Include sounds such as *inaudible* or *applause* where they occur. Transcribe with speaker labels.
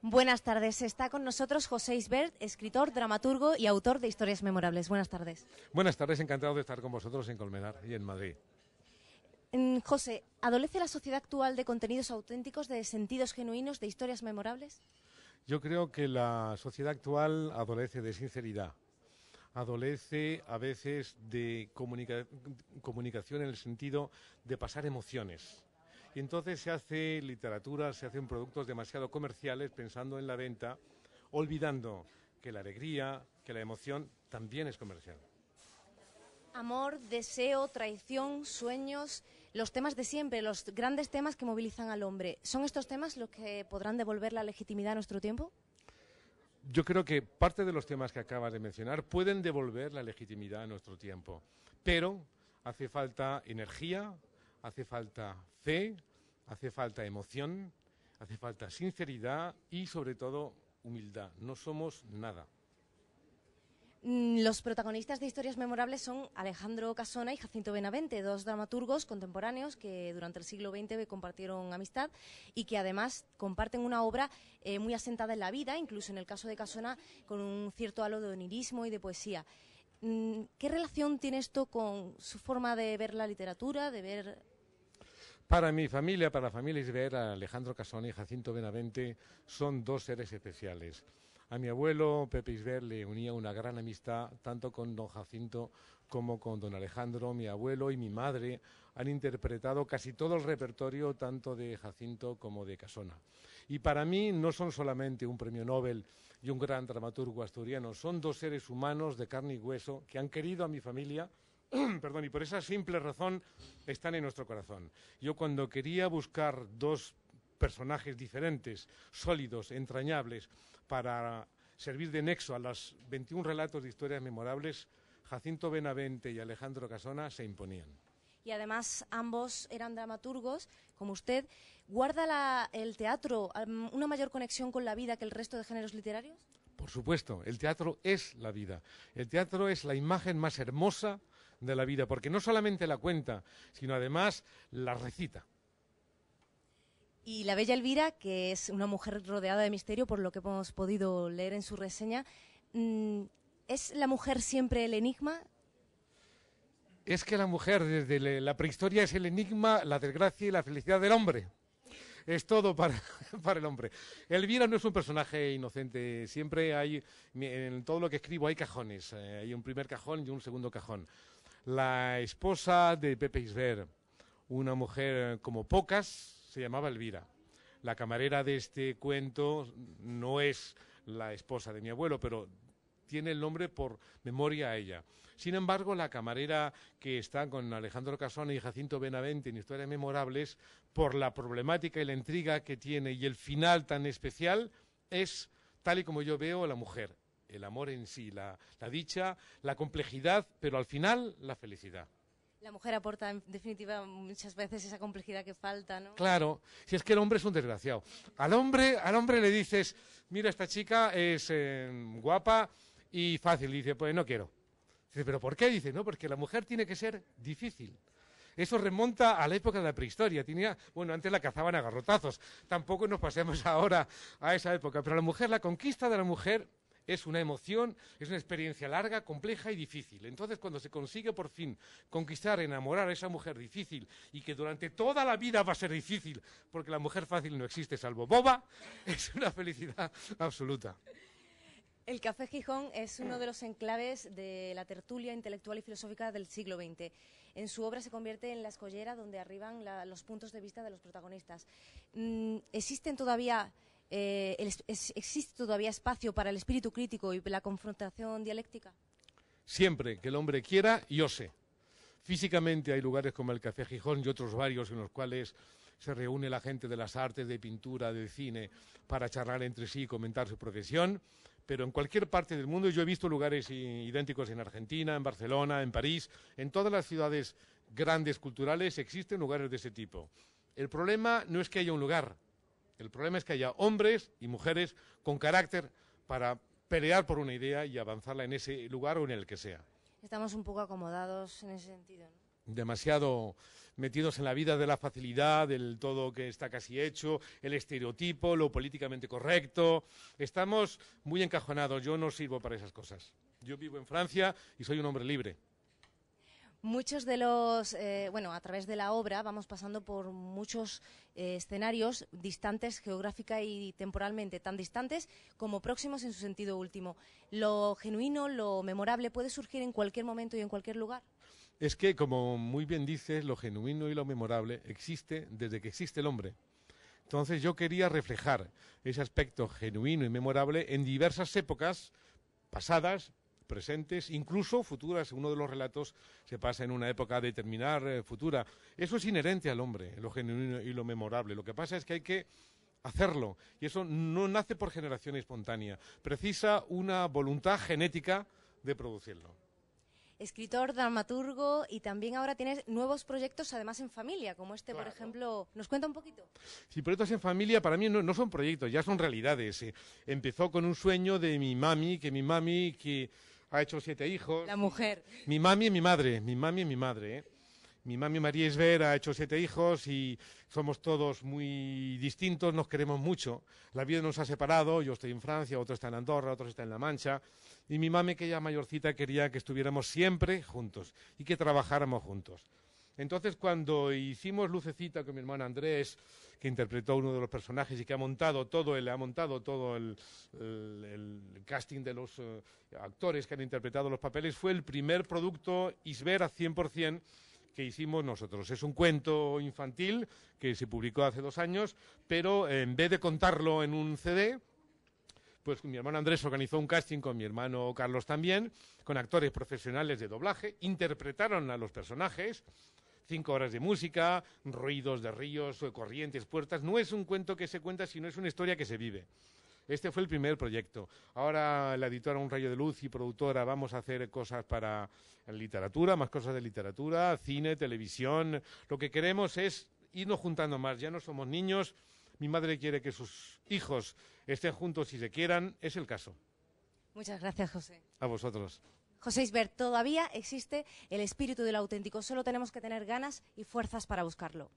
Speaker 1: Buenas tardes. Está con nosotros José Isbert, escritor, dramaturgo y autor de historias memorables. Buenas tardes.
Speaker 2: Buenas tardes, encantado de estar con vosotros en Colmenar y en Madrid.
Speaker 1: Mm, José, ¿adolece la sociedad actual de contenidos auténticos, de sentidos genuinos, de historias memorables?
Speaker 2: Yo creo que la sociedad actual adolece de sinceridad, adolece a veces de comunicación en el sentido de pasar emociones y entonces se hace literatura, se hacen productos demasiado comerciales pensando en la venta, olvidando que la alegría, que la emoción también es comercial.
Speaker 1: Amor, deseo, traición, sueños, los temas de siempre, los grandes temas que movilizan al hombre. ¿Son estos temas los que podrán devolver la legitimidad a nuestro tiempo?
Speaker 2: Yo creo que parte de los temas que acabas de mencionar pueden devolver la legitimidad a nuestro tiempo, pero hace falta energía, hace falta fe, hace falta emoción, hace falta sinceridad y sobre todo humildad. No somos nada.
Speaker 1: Mm, los protagonistas de historias memorables son Alejandro Casona y Jacinto Benavente, dos dramaturgos contemporáneos que durante el siglo XX compartieron amistad y que además comparten una obra eh, muy asentada en la vida, incluso en el caso de Casona con un cierto halo de onirismo y de poesía. Mm, ¿Qué relación tiene esto con su forma de ver la literatura, de ver...
Speaker 2: Para mi familia, para la familia a Alejandro Casón y Jacinto Benavente son dos seres especiales. A mi abuelo Pepe Isber le unía una gran amistad tanto con don Jacinto como con don Alejandro. Mi abuelo y mi madre han interpretado casi todo el repertorio tanto de Jacinto como de Casona. Y para mí no son solamente un premio Nobel y un gran dramaturgo asturiano, son dos seres humanos de carne y hueso que han querido a mi familia *clears throat* perdón, y por esa simple razón están en nuestro corazón. Yo cuando quería buscar dos personajes diferentes, sólidos, entrañables, para servir de nexo a los 21 relatos de historias memorables, Jacinto Benavente y Alejandro Casona se imponían.
Speaker 1: Y además ambos eran dramaturgos, como usted. ¿Guarda el teatro una mayor conexión con la vida que el resto de géneros literarios?
Speaker 2: Por supuesto, el teatro es la vida. El teatro es la imagen más hermosa de la vida, porque no solamente la cuenta, sino además la recita.
Speaker 1: Y la bella Elvira, que es una mujer rodeada de misterio, por lo que hemos podido leer en su reseña, mm, ¿es la mujer siempre el enigma?
Speaker 2: Es que la mujer desde la prehistoria es el enigma, la desgracia y la felicidad del hombre es todo para, *laughs* el hombre. Elvira no es un personaje inocente. Siempre hay, en todo lo que escribo hay cajones. Eh, hay un primer cajón y un segundo cajón. La esposa de Pepe Isver, una mujer como pocas, se llamaba Elvira. La camarera de este cuento no es la esposa de mi abuelo, pero tiene el nombre por memoria a ella. Sin embargo, la camarera que está con Alejandro Casón y Jacinto Benavente en Historias Memorables, por la problemática y la intriga que tiene y el final tan especial, es, tal y como yo veo, la mujer, el amor en sí, la dicha, la complejidad, pero al final la felicidad.
Speaker 1: La mujer aporta, en definitiva, muchas veces esa complejidad que falta, ¿no?
Speaker 2: Claro, si es que el hombre es un desgraciado. Al hombre, al hombre le dices, mira, esta chica es em, guapa y fácil. Y dice, pues no quiero. Dice, ¿pero por qué? Dice, no, porque la mujer tiene que ser difícil. Eso remonta a la época de la prehistoria. Tenía, bueno, antes la cazaban a garrotazos. Tampoco nos pasemos *laughs* ahora a esa época. Pero la mujer, la conquista de la mujer es una emoción, es una experiencia larga, compleja y difícil. Entonces, cuando se consigue por fin conquistar, enamorar a esa mujer difícil y que durante toda la vida va a ser difícil, porque la mujer fácil no existe salvo boba, *laughs* es una felicidad absoluta.
Speaker 1: El Café Gijón es uno de los enclaves de la tertulia intelectual y filosófica del siglo XX. En su obra se convierte en la escollera donde arriban los puntos de vista de los protagonistas. Mm, ¿Existen todavía eh, ¿existe todavía espacio para el espíritu crítico y la confrontación dialéctica?
Speaker 2: Siempre que el hombre quiera yo sé. Físicamente hay lugares como el Café Gijón y otros varios en los cuales se reúne la gente de las artes, de pintura, de cine, para charlar entre sí y comentar su profesión. Pero en cualquier parte del mundo yo he visto lugares idénticos en Argentina, en Barcelona, en París, en todas las ciudades grandes culturales existen lugares de ese tipo. El problema no es que haya un lugar, el problema es que haya hombres y mujeres con carácter para pelear por una idea y avanzarla en ese lugar o en el que sea.
Speaker 1: Estamos un poco acomodados en ese sentido.
Speaker 2: ¿no? Demasiado metidos en la vida de la facilidad, del todo que está casi hecho, el estereotipo, lo políticamente correcto. Estamos muy encajonados. Yo no sirvo para esas cosas. Yo vivo en Francia y soy un hombre libre.
Speaker 1: Muchos de los, eh, bueno, a través de la obra vamos pasando por muchos eh, escenarios distantes geográfica y temporalmente, tan distantes como próximos en su sentido último. Lo genuino, lo memorable puede surgir en cualquier momento y en cualquier lugar.
Speaker 2: Es que, como muy bien dices, lo genuino y lo memorable existe desde que existe el hombre. Entonces yo quería reflejar ese aspecto genuino y memorable en diversas épocas pasadas, presentes, incluso futuras. Uno de los relatos se pasa en una época determinada eh, futura. Eso es inherente al hombre, lo genuino y lo memorable. Lo que pasa es que hay que hacerlo. Y eso no nace por generación espontánea. Precisa una voluntad genética de producirlo.
Speaker 1: Escritor, dramaturgo y también ahora tienes nuevos proyectos además en familia, como este, por ejemplo. ¿Nos cuenta un poquito?
Speaker 2: Sí, proyectos en familia para mí no, son proyectos, ya son realidades. Eh, empezó con un sueño de mi mami, que mi mami que ha hecho siete hijos. La mujer. Mi mami y mi madre, mi mami y mi madre. ¿eh? Mi mami María Isber ha hecho siete hijos y somos todos muy distintos, nos queremos mucho. La vida nos ha separado, yo estoy en Francia, otro está en Andorra, otro está en La Mancha. Y mi mami, que ya mayorcita, quería que estuviéramos siempre juntos y que trabajáramos juntos. Entonces, cuando hicimos Lucecita con mi hermano Andrés, que interpretó uno de los personajes y que ha montado todo el, ha montado todo el, casting de los eh, actores que han interpretado los papeles, fue el primer producto Isber 100% que hicimos nosotros. Es un cuento infantil que se publicó hace dos años, pero en vez de contarlo en un CD, pues mi hermano Andrés organizó un casting con mi hermano Carlos también, con actores profesionales de doblaje, interpretaron a los personajes, cinco horas de música, ruidos de ríos, eh, corrientes, puertas. No es un cuento que se cuenta, sino es una historia que se vive. Este fue el primer proyecto. Ahora la editora Un Rayo de Luz y productora vamos a hacer cosas para literatura, más cosas de literatura, cine, televisión. Lo que queremos es irnos juntando más. Ya no somos niños. Mi madre quiere que sus hijos estén juntos si se quieran. Es el caso.
Speaker 1: Muchas gracias, José.
Speaker 2: A vosotros.
Speaker 1: José Isbert, todavía existe el espíritu del auténtico, solo tenemos que tener ganas y fuerzas para buscarlo.